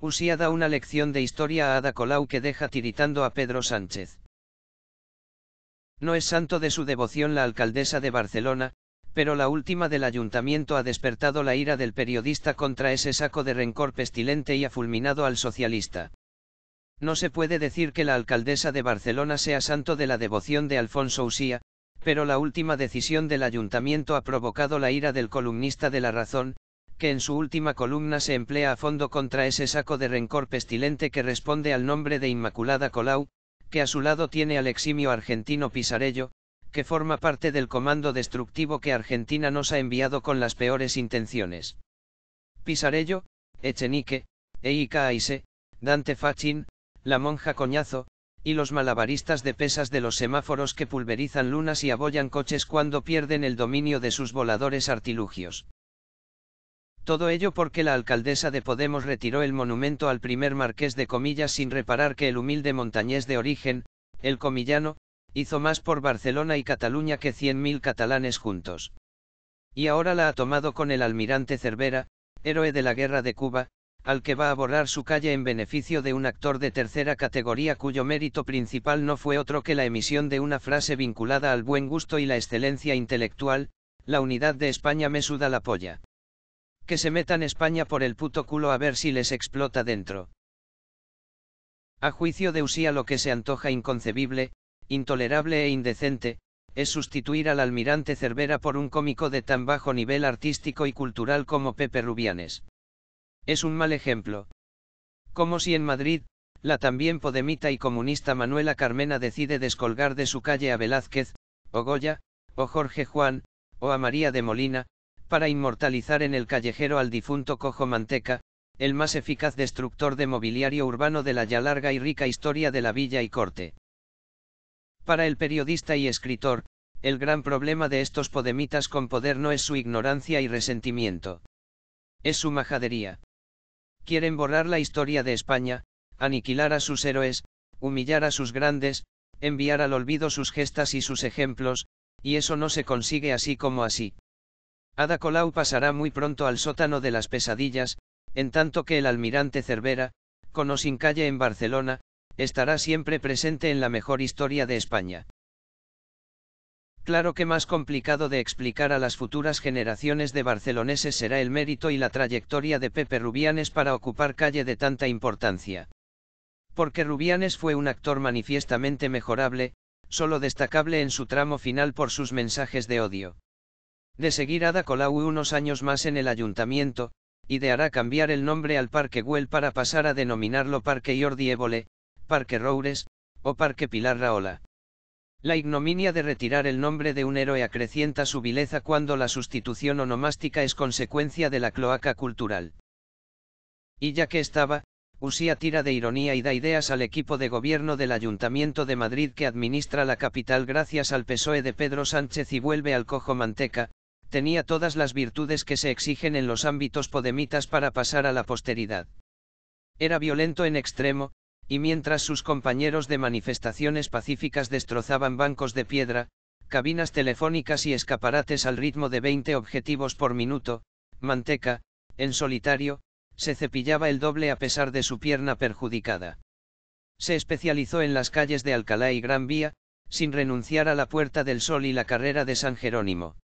Usía da una lección de historia a Ada Colau que deja tiritando a Pedro Sánchez. No es santo de su devoción la alcaldesa de Barcelona, pero la última del ayuntamiento ha despertado la ira del periodista contra ese saco de rencor pestilente y ha fulminado al socialista. No se puede decir que la alcaldesa de Barcelona sea santo de la devoción de Alfonso Usía, pero la última decisión del ayuntamiento ha provocado la ira del columnista de La Razón, que en su última columna se emplea a fondo contra ese saco de rencor pestilente que responde al nombre de Inmaculada Colau, que a su lado tiene al eximio argentino Pisarello, que forma parte del comando destructivo que Argentina nos ha enviado con las peores intenciones. Pisarello, Echenique, Eika Aise, Dante Fachin, la monja Coñazo, y los malabaristas de pesas de los semáforos que pulverizan lunas y abollan coches cuando pierden el dominio de sus voladores artilugios. Todo ello porque la alcaldesa de Podemos retiró el monumento al primer marqués de Comillas sin reparar que el humilde montañés de origen, el comillano, hizo más por Barcelona y Cataluña que 100.000 catalanes juntos. Y ahora la ha tomado con el almirante Cervera, héroe de la guerra de Cuba, al que va a borrar su calle en beneficio de un actor de tercera categoría cuyo mérito principal no fue otro que la emisión de una frase vinculada al buen gusto y la excelencia intelectual, la unidad de España me suda la polla que se metan España por el puto culo a ver si les explota dentro. A juicio de Usía lo que se antoja inconcebible, intolerable e indecente, es sustituir al almirante Cervera por un cómico de tan bajo nivel artístico y cultural como Pepe Rubianes. Es un mal ejemplo. Como si en Madrid, la también podemita y comunista Manuela Carmena decide descolgar de su calle a Velázquez, o Goya, o Jorge Juan, o a María de Molina, para inmortalizar en el callejero al difunto Cojo Manteca, el más eficaz destructor de mobiliario urbano de la ya larga y rica historia de la villa y corte. Para el periodista y escritor, el gran problema de estos podemitas con poder no es su ignorancia y resentimiento. Es su majadería. Quieren borrar la historia de España, aniquilar a sus héroes, humillar a sus grandes, enviar al olvido sus gestas y sus ejemplos, y eso no se consigue así como así. Ada Colau pasará muy pronto al sótano de las pesadillas, en tanto que el almirante Cervera, con o sin calle en Barcelona, estará siempre presente en la mejor historia de España. Claro que más complicado de explicar a las futuras generaciones de barceloneses será el mérito y la trayectoria de Pepe Rubianes para ocupar calle de tanta importancia. Porque Rubianes fue un actor manifiestamente mejorable, solo destacable en su tramo final por sus mensajes de odio de seguir Ada Colau unos años más en el ayuntamiento, ideará cambiar el nombre al Parque Güell para pasar a denominarlo Parque Jordi Évole, Parque Roures, o Parque Pilar Raola. La ignominia de retirar el nombre de un héroe acrecienta su vileza cuando la sustitución onomástica es consecuencia de la cloaca cultural. Y ya que estaba, Usía tira de ironía y da ideas al equipo de gobierno del Ayuntamiento de Madrid que administra la capital gracias al PSOE de Pedro Sánchez y vuelve al cojo manteca, tenía todas las virtudes que se exigen en los ámbitos podemitas para pasar a la posteridad. Era violento en extremo, y mientras sus compañeros de manifestaciones pacíficas destrozaban bancos de piedra, cabinas telefónicas y escaparates al ritmo de 20 objetivos por minuto, Manteca, en solitario, se cepillaba el doble a pesar de su pierna perjudicada. Se especializó en las calles de Alcalá y Gran Vía, sin renunciar a la Puerta del Sol y la carrera de San Jerónimo.